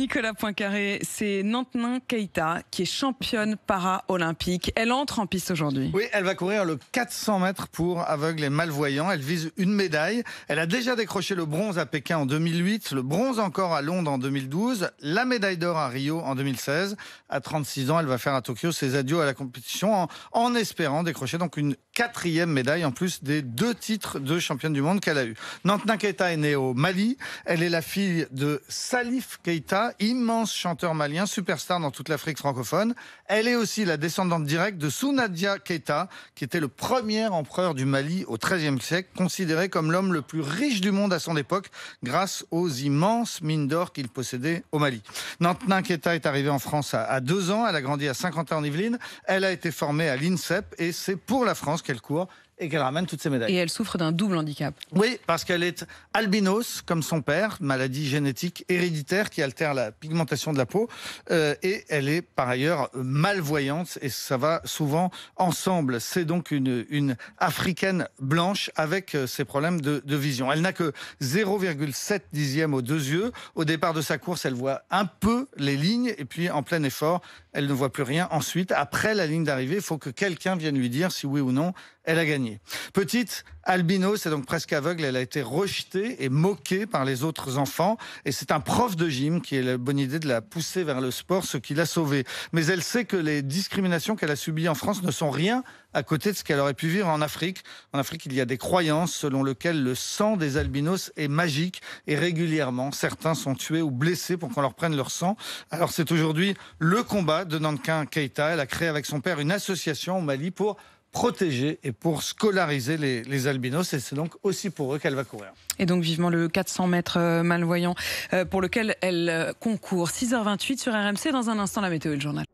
Nicolas Poincaré, c'est Nantenin Keita qui est championne para-olympique. Elle entre en piste aujourd'hui. Oui, elle va courir le 400 mètres pour aveugles et malvoyants. Elle vise une médaille. Elle a déjà décroché le bronze à Pékin en 2008, le bronze encore à Londres en 2012, la médaille d'or à Rio en 2016. À 36 ans, elle va faire à Tokyo ses adieux à la compétition en, espérant décrocher donc une quatrième médaille en plus des deux titres de championne du monde qu'elle a eu. Nantenin Keita est née au Mali. Elle est la fille de Salif Keita immense chanteur malien, superstar dans toute l'Afrique francophone. Elle est aussi la descendante directe de Sounadia Keita, qui était le premier empereur du Mali au XIIIe siècle, considéré comme l'homme le plus riche du monde à son époque, grâce aux immenses mines d'or qu'il possédait au Mali. Nantenin Keita est arrivée en France à deux ans. Elle a grandi à Saint-Quentin en Yvelines. Elle a été formée à l'INSEP et c'est pour la France qu'elle court et qu'elle ramène toutes ses médailles. Et elle souffre d'un double handicap. Oui, parce qu'elle est albinos, comme son père, maladie génétique héréditaire qui altère la pigmentation de la peau. Euh, et elle est par ailleurs malvoyante, et ça va souvent ensemble. C'est donc une, une africaine blanche avec euh, ses problèmes de, de vision. Elle n'a que 0,7 dixième aux deux yeux. Au départ de sa course, elle voit un peu les lignes, et puis en plein effort, elle ne voit plus rien. Ensuite, après la ligne d'arrivée, il faut que quelqu'un vienne lui dire si oui ou non elle a gagné. Petite, albino c'est donc presque aveugle, elle a été rejetée et moquée par les autres enfants, et c'est un prof de gym qui a la bonne idée de la pousser vers le sport, ce qui l'a sauvée. Mais elle sait que les discriminations qu'elle a subies en France ne sont rien à côté de ce qu'elle aurait pu vivre en Afrique. En Afrique, il y a des croyances selon lesquelles le sang des albinos est magique et régulièrement, certains sont tués ou blessés pour qu'on leur prenne leur sang. Alors c'est aujourd'hui le combat de Nankin Keita. Elle a créé avec son père une association au Mali pour protéger et pour scolariser les, albinos. Et c'est donc aussi pour eux qu'elle va courir. Et donc vivement le 400 mètres euh, malvoyant euh, pour lequel elle euh, concourt. 6h28 sur RMC. Dans un instant, la météo et le journal.